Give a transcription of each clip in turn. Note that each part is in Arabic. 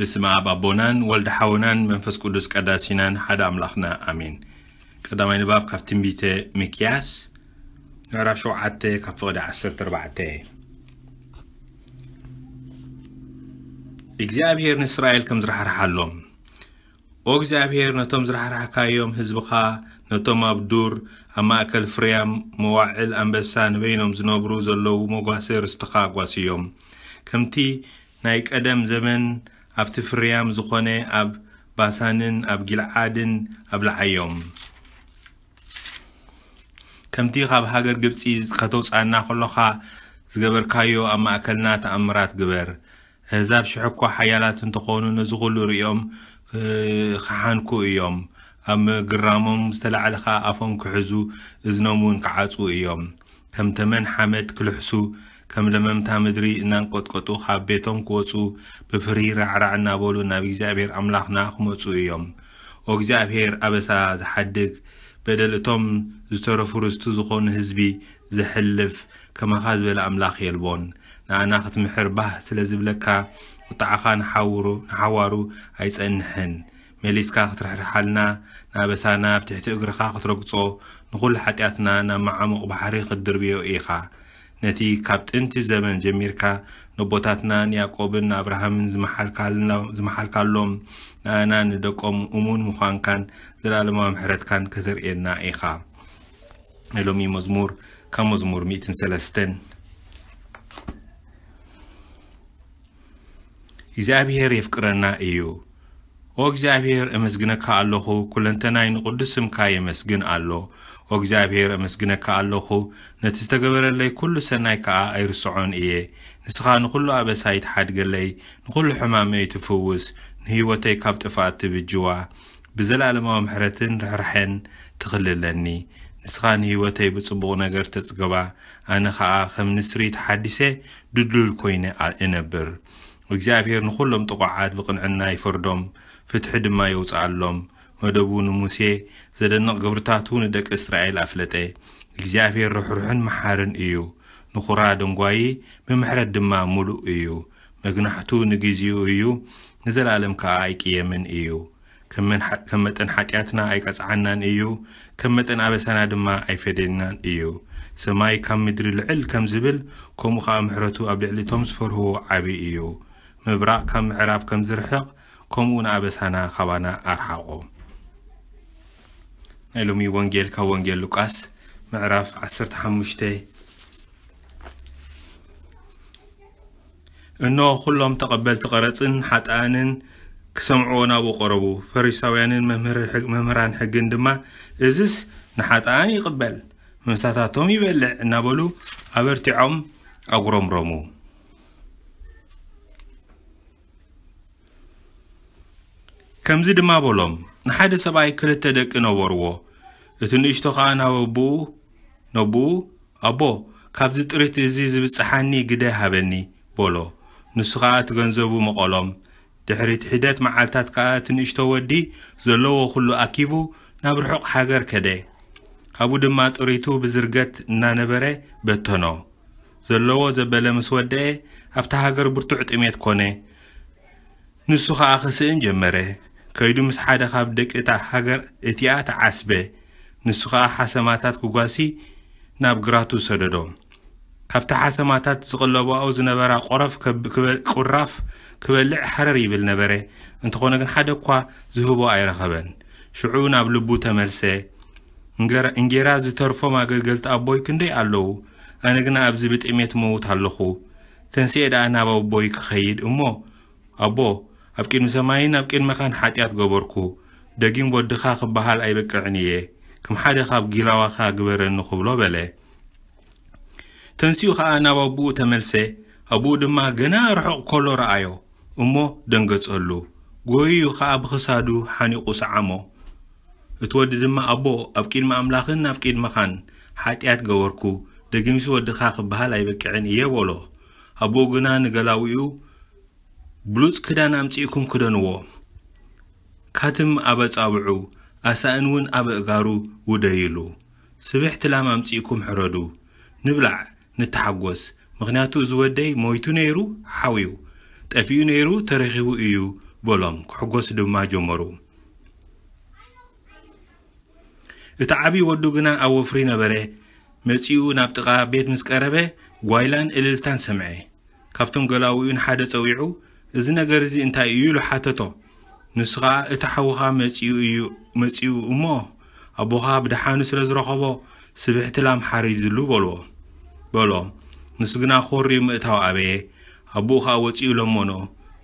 ብስመ ኣብ ኣቦናን ወልዲ ሓውናን መንፈስ ቅዱስ ቀዳሲናን ሓደ ኣምላኽና ኣሜን ቀዳማይ ንባብ ካብ ትንቢተ ሚክያስ ምዕራፍ 7 ካብ ፍቕዲ 14 እግዚኣብሔር ንእስራኤል ከም ዝረሓርሓሎም ኦ እግዚኣብሔር ነቶም ዝረሓርሓካዮም ህዝብኻ ነቶም ኣብ ዱር ኣብ ማእከል ፍርያም መዋዕል ኣንበሳ ንበይኖም ዝነብሩ ዘለዉ መጓሲ ርስትኻ ጓስዮም ከምቲ ናይ ቀደም ዘመን ኣብቲ ፍርያም ዝኾነ ኣብ ባሳንን ኣብ ጊልዓድን ኣብልዓዮም ከምቲ ካብ ሃገር ግብፂ ከተውፃእና ከለኻ ዝገበርካዮ ኣብ ማእከልና ተኣምራት ግበር ኣህዛብ ሽሕ እኳ ሓያላት እንትኾኑ ነዚ ኩሉ ሪኦም ክሓንኩ እዮም ኣብ ግራሞም ዝተላዕለኻ ኣፎም ክሕዙ እዝኖም እውን ክዓፅኡ እዮም ከም ተመን ሓመድ ክልሕሱ كم لمم تامدري نان قد قطو خاب بيتم قوصو بفري رعرع نابولو نبي زعبير عملاقنا خموصو ايوم وك زعبير أبسا زحدق بدل اتم زتور فروز تزقون هزبي زحلف كما خاز بلا عملاق يلبون نانا ختم حرباه سلزب لكا وطعخان حاورو نحاورو عيس انحن ميليسكا خطرح رحالنا نابسا ناب تحت اقرخا خطرقصو نقول حتياتنا نامعامو بحريق بيو ايخا ነቲ ካብ ጥንቲ ዘመን ጀሚርካ ነቦታትና ንያዕቆብን ኣብርሃምን ዝመሓልካሎም ንኣና ንደቆም እሙን ምዃንካን ዘለለማዊ ምሕረትካን ክተርእየና ኢኻ ንሎሚ መዝሙር ካብ መዝሙር 13 እግዚኣብሄር የፍቅረና እዩ ወእግዚአብሔር እመስግነካ ኣለኹ ኵለንተናይ ንቕዱስ ስምካ የመስግን ኣሎ ወእግዚኣብሔር እመስግነካ ኣለኹ ነቲ ዝተገበረለይ ኵሉ ሰናይ ከኣ ኣይርስዖን እየ ንስኻ ንዅሉ ኣበሳይ ትሓድገለይ ንዅሉ ሕማመይ ትፍውስ ንህይወተይ ካብ ጥፋኣት ትብጅዋ ብዘለኣለማዊ ምሕረትን ርሕርሐን ትኽልለኒ ንስኻ ንህይወተይ ብጽቡቕ ነገር ተጽገባ ኣነ ኸዓ ከም ንስሪት ሓዲሰ ድልዱል ኰይነ እነብር እግዚኣብሔር ንዅሎም ጥቑዓት ብቕንዕና ይፈርዶም فتح دما يوصع اللوم مدبون موسي زدنق قبرتاتون دك إسرائيل أفلته إجزافير روح روحن محارن إيو نخرا دنقوي بمحرد دما ملو إيو مقنحتو نجيزيو إيو نزل عالم كاي كيمن إيو كمن ح... كمتن حتياتنا أي كسعنان إيو كمتن أبسنا دما أي فدنان إيو سماي كم مدري العل كم زبل كم خام حرتو أبلي تومس فرهو عبي إيو مبرق كم عراب كم زرحق ከምኡውን ኣበሳና ካባና ኣርሓቆ ናይ ሎሚ ወንጌል ካብ ወንጌል ሉቃስ ምዕራፍ 1 15 እኖ ኩሎም ተቐበልቲ ቐረፅን ሓጣንን ክሰምዕዎ ናብኡ ቐረቡ ፈሪሳውያንን መምህራን ሕግን ድማ እዚስ ንሓጣኣን ይቕበል መምሳታቶም ይበልዕ እናበሉ ኣበርቲዖም ኣጉረምሮሙ ከምዚ ድማ በሎም ንሓደ ሰብኣይ ክልተ ደቂ ነበርዎ እቲ ንእሽቶ ኸዓ ናብ ኣቡኡ ነብኡ ኣቦ ካብዚ ጥሪት እዚ ዝብፅሓኒ ግደ ሃበኒ በሎ ንሱ ኸዓ እቲ ገንዘቡ መቐሎም ድሕሪት ሒደት መዓልትታት ከዓ እቲ ንእሽቶ ወዲ ዘለዎ ኩሉ ኣኪቡ ናብ ርሑቕ ሃገር ከደ ኣብኡ ድማ ጥሪቱ ብዝርገት እናነበረ በተኖ ዘለዎ ዘበለ ምስ ወድአ ኣብቲ ሃገር ብርቱዕ ጥሜት ኮነ ንሱ ኸዓ ኽስእን ጀመረ كيدو مس حدا خاب دك إتا هاجر إتيات عسبة نسخة حسماتات كوغاسي ناب جراتو سردوم كابتا حسماتات تغلبو أو زنبرا قرف كب كبل قرف كبل حرري بالنبرة أنت خونا جن حدا قا زهبو أي رخبن شعونا بلبو تمرسة إنجر إنجرا زترفو ما قل قلت أبوي كندي ألو أنا جن أبزبت إميت موت هالخو تنسي إذا أنا أبوي كخيد أمو أبو ኣብ ቅድሚ ሰማይን ኣብ ቅድሚኻን ሓጢኣት ገበርኩ ደጊም ወድኻ ክበሃል ኣይበቅዕን እየ ከም ሓደ ካብ ጊላዋኻ ግበረኒ ክብሎ በለ ተንስኡ ከዓ ናብ ኣቦኡ ተመልሰ ኣብኡ ድማ ገና ርሑቕ ከሎ ረኣዮ እሞ ደንገጸሉ ጐይዩ ከዓ ብክሳዱ ሓኒቑ ሰዓሞ እቲ ወዲ ድማ ኣቦ ኣብ ቂድሚ ኣምላኽን ኣብ ቂድሚኻን ሓጢኣት ገበርኩ ደጊምሲ ወድኻ ክበሃል ኣይበቅዕን እየ በሎ ኣቦኡ ግና ንገላዊኡ ብሉፅ ክዳን ኣምፂኢኩም ክደንዎ ካትም ኣብ ኣጻውዑ ኣሳእን እውን ኣብ እጋሩ ውደይሉ ስብሕ ትላም ኣምፂኢኩም ሕረዱ ንብላዕ ንተሓጐስ ምኽንያቱ እዚ ወደይ ሞይቱ ነይሩ ሓውዩ ጠፊኡ ነይሩ ተረኺቡ እዩ በሎም ክሕጐስ ድማ ጀመሩ እቲ ዓብዪ ወዱ ግና ኣብ ወፍሪ ነበረ መጺኡ ናብ ጥቓ ቤት ምስ ቀረበ ጓይላን እልልታን ሰምዐ ካብቶም ገላዊኡን ሓደ ፀዊዑ እዚ ነገር እዚ እንታይ እዩ ኢሉ ሓተቶ ንስ ኸዓ እቲ ሓዊኻ መኡ እዩመጺኡ እሞ ኣቦኻ ብድሓኒ ስለ ዝረኸቦ ስብሕቲላምሓሪድሉ በልዎ በሎም ንሱ ግና ኸርኡ ምእታዊ ኣበየ ኣቦኡ ኸዓ ወፂኡ ለሞኖ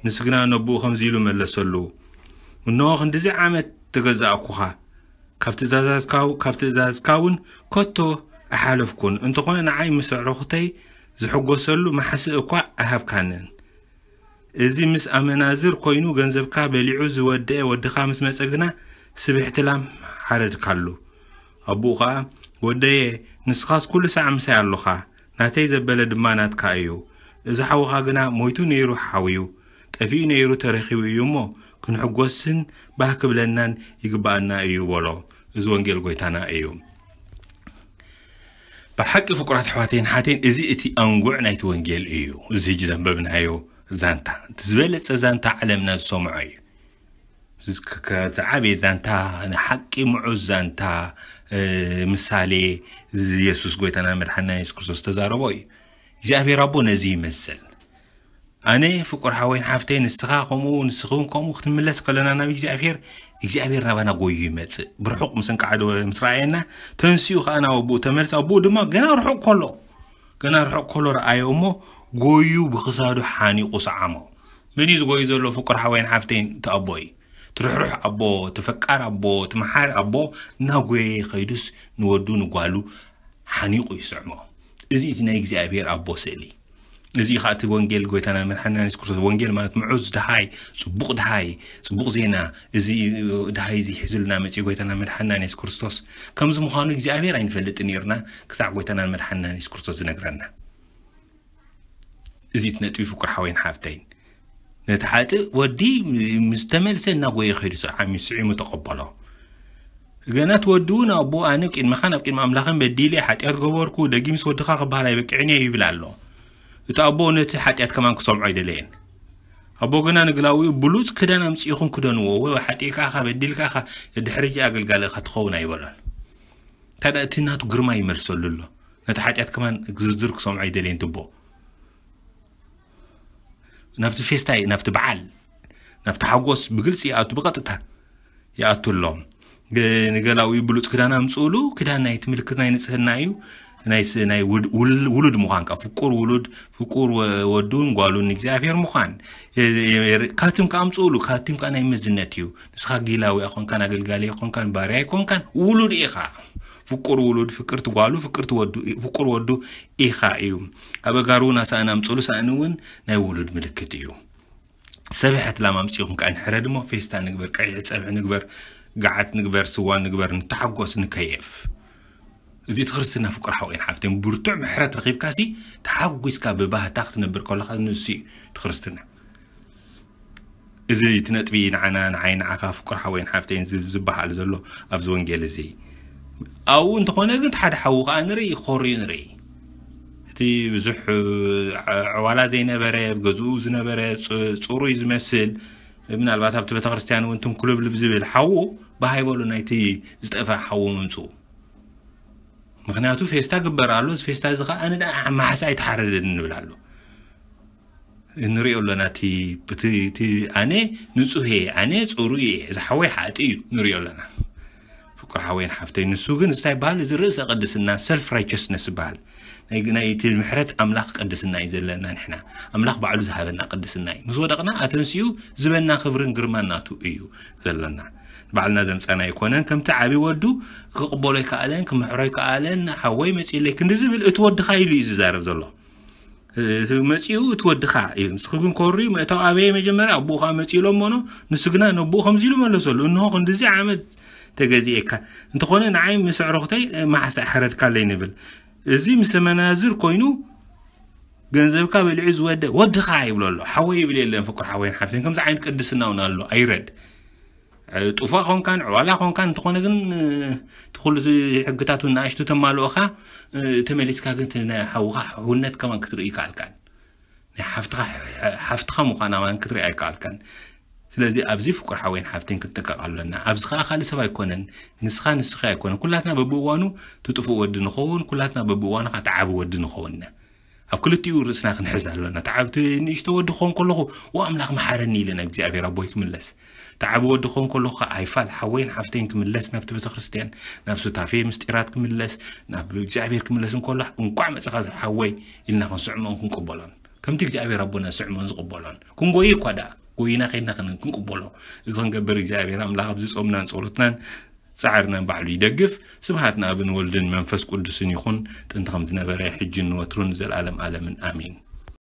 ንስ ግና ነቦኡ ከምዚ ኢሉ መለሰሉ እኖ ክንዲዚ ዓመት ተገዝአኩኻ ካብቲ እዛዝካ እውን ከቶ ኣሓለፍኩን እንተኾነ ንዓይ ምስርኽተይ ዝሐጐሰሉ ማሕሲእ እኳ ኣሃብካንን እዚ ምስ ኣመናዝር ኰይኑ ገንዘብካ በሊዑ ዝወድአ ወድኻ ምስ መጸ ግና ስብሕትላም ሓረድካሉ ኣብኡ ኸኣ ወደየ ንስኻዝ ኵሉ ሳዕ ምሳይ ኣሎኻ ናተይ ዘበለ ድማናትካ እዩ እዚ ሓውኻ ግና ሞይቱ ነይሩ ሓውዩ ጠፊኡ ነይሩ ተረኺቡ እዩ እሞ ክንሕጐስን ባህ ክብለናን ይግባአልና እዩ ቦሎ እዚ ወንጌል ጐይታና እዩ ብብ ሓቂ ፍቁራት ኣሕዋቴይን ሓቴን እዚ እቲ ኣንጉዕ ናይቲ ወንጌል እዩ እዚ ህጂ ዘንበብናሃዩ ዛንታ ዝበለፀ ዛንታ ዓለምና ዝሰምዖ እዩ ዓበየ ዛንታ ንሓቂ ምዑዝ ዛንታ ምሳሌ ኢየሱስ ጎይታና መድሓና የሱስ ክርስቶስ ተዛረቦ እዩ እግዚኣብሔር ኣቦ ነዚ ይመስል ኣነ ፍቁር ሓወይን ሓፍተይ ንስኻ ከምኡ ንስኽውን ከምኡ ክትምለስ ከለና ናብ እግዚኣብሔር እግዚኣብሔር ናባና ጎዩ ይመፅእ ብርሑቕ ምስንከዓድ ምስ ረኣየና ተንስኡ ከዓ ናብ ኣቦኡ ተመልሲ ኣቦኡ ድማ ገና ርሑቕ ከሎ ገና ርሑቕ ከሎ ረአዮ እሞ ጎዩ ብክሳዱ ሓኒቑ ሰዓሞ መድ ዝጎዩ ዘሎ ፍኩርሓወይ ሓፍተይ ቲ ኣቦ ዩ ትርሕርሕ ኣቦ ትፈቃር ኣቦ ትመሓር ኣቦ ናጎየ ከይዱስ ንወዱ ንጓሉ ሓኒቑ ይስዕሞ እዚ እቲ ናይ እግዚኣብሄር ኣቦ ስእሊ እዚ ከዓ እቲ ወንጌል ጎይታና መድሓና የሱስ ክርስቶስ ወንጌል ማለት ምዑዝ ድሃይ ፅቡቕ ድሃይ ፅቡቕ ዜና እዚ ድሃይ እዚ ሒዙልና መፅኡ ጎይታና መድሓና የሱስ ክርስቶስ ከምዚ ምዃኑ እግዚኣብሔር ኣይንፈልጥ ነርና ክሳዕ ጎይታና መድሓና የሱስ ክርስቶስ ዝነግረና እዚ እቲ ነጥቢ ፍቁር ሓወይን ሓፍተይን ነቲ ሓጢ ወዲ ዝተመልሰ ተመልሰ እናጎየ ከይዱ ዓሚ ስዒሙ ተቐበሎ ገና ወዲ እውን ኣቦ ኣነ ኣብ ናብ ቅድሚ ኣምላኽን በዲለ ሓጢኣት ገበርኩ ደጊምስ ወድኻ ክበሃል ኣይበቅዕን እየ ይብል ኣሎ እቲ ኣቦ ነቲ ሓጢኣት ከማን ክሰምዖ ኣይደለየን ኣቦ ግና ንግላዊኡ ብሉፅ ክዳን ኣምፅኢኹም ክደንዎ ወ ሓጢእካ ኻ በዲልካ ኻ ድሕርጂ ኢካ ትኸውን ኣይበሎን ታዲያ እቲ ናቱ ግርማ ይመልሰሉ ኣሎ ነቲ ሓጢኣት ከማን ዝርዝር ክሰምዖ ኣይደለየን ትቦ ናብቲ ፌስታይ ናብቲ በዓል ናብቲ ሓጎስ ብግልፂ ይኣቱ ብቐጥታ ይኣቱ ኣሎም ንገላዊኡ ብሉፅ ክዳን ኣምፅኡሉ ክዳን ናይቲ ምልክት ናይ ንፅህና እዩ ناي ناي ولد مخان كفكر ولد فكر ودون قالون نجزي أفير مخان كاتم كامسو لو كاتم كان أي مزنتيو نسخة قيلة ويأخون كان أقل قالي أخون كان باري أخون كان ولد إخا فكر ولد فكر تقالو فكر تودو فكر ودو إخا إيو أبا قارونا سأنا مسولو سأنون ناي ولد ملكتيو سبحة لما مسيخون كان حردمو فيستان نقبر كعيد سبح نقبر قعد نقبر سوان نقبر نتحقوس نكيف እዚ እቲ ክርስትና ፍቁር ሓውኤን ሓፍተን ብርቱዕ ምሕረት ረኺብካሲ ተሓጒስካ ብባህታ ክትነብር ከለካ ንሱ እዩ እቲ ክርስትና እዚ እቲ ነጥቢ ንዓና ንዓይንዓኻ ንዓኻ ፍቁር ሓወይን ሓፍተይን ዝበሃል ዘሎ ኣብዚ ወንጌል እዚ ኣብኡ እንተኾነ ግን ሓደ ሓዊ ከዓ ንርኢ ኮርዩ ንርኢ እቲ ብዙሕ ዕዋላ ዘይነበረ ገዝኡ ዝነበረ ፅሩይ ዝመስል ምናልባት ኣብቲ ቤተክርስትያን እውን ትንኩልብልብ ዝብል ሓዉ ባሃይበሉ ናይቲ ዝጠፈ ሓዊ ምንፁ ምክንያቱ ፌስታ ግበር ኣሎ እዚ ፌስታ እዚ ከዓ ኣነ ማሓሳ ኣይተሓረደን ንብል ኣሎ ንሪኦ ኣሎና ኣነ ንፁህ እየ ኣነ ፅሩ እየ እዚ ሓወይ ሓጢ እዩ ንሪኦ ኣለና ፍቁር ሓወይን ሓፍተይ ንሱ ግን እንታይ ይበሃል እዚ ርእሰ ቅድስና ሰልፍ ራይቸስነስ ይበሃል ናይቲ ምሕረት ኣምላኽ ቅድስና እዩ ዘለና ንሕና ኣምላኽ ባዕሉ ዝሃበና ቅድስና እዩ ምስ ወደቕና ኣተንስኡ ዝበና ክብርን ግርማናቱ እዩ ዘለና بعلنا زمان يكونن كم تعبي وردو كقبلك آلان كم حريك آلان حوي مشي لك نزب الأتود خايل يزارف ذلا مشي هو أتود خا يمسخون كوري ما تو عبي مجمرة أبو خا مشي لهم منو نسقنا نبو خمسين لهم لا سول إنه هون دزي عمد تجزي إكا أنت خلنا نعيم مسعر وقتي مع سحرت كلي نبل زي مس منازر كوينو جنزب قبل عز ود ود خايب لله حوي بلي اللي نفكر حوي نحفين كم زعيم كدسنا ونالو أيرد ጥፉቃ ኮንካን ዕዋላ ኮንካ እንትኾነ ግን እትክሉ ሕግታትእ ንኣሽቱ ተማልኦኻ ተመሊስካ ግ ሓውኻ ሕውነትከማ ክትርኢ ይከኣልካ ናሓፍትኻ ምዃና ክትርኢ ይከኣልካን ስለዚ ኣብዚ ፍቁርሓ ወይ ሓፍት ክትጥቀቃሎና ኣብዚ ከካሊእ ሰብ ኣይኮነን ንስኻ ንስኻ ኣኮነን ኩላትና በቢእዋኑ ትጥፍእ ወዲ ንኸውን ኩላትና በቢእዋኑ ተዓቢ ወዲ ንኸውንና ኣብ ክልቲኡ ርእስና ክንሕዝ ኣለና ታ ዓብቲ ንእሽቶ ወዲ ክኾን ከለኹ ወኣምላኽ መሓረኒ ኢለና እግዚኣብሔር ኣቦይ ክምለስ ታ ዓብ ወዲ ክኾን ከለኹ ከዓ ኣይፋል ሓወይን ሓፍተይን ክምለስ ናብቲ ቤተ ክርስትያን ናብ ሱታፌ ምስጢራት ክምለስ ናብ እግዚኣብሔር ክምለስ እንከሎ እንኳዕ መፅኻ ሓወይ ኢልና ክንስዕሞን ክንቅበሎን ከምቲ እግዚኣብሔር ኣቦና ዝስዕሞን ዝቕበሎን ክንጎይ እኳ ደኣ ጎይና ከይድና ክንቅበሎ እዚ ክንገብር እግዚኣብሔር ኣምላኽ ኣብዚ ፆምናን ፀሎትናን سعرنا بعد يدقف سبحاتنا ابن ولدن منفس قدس يخون تنتخم زنبري حج وترون زل عالم عالم آمين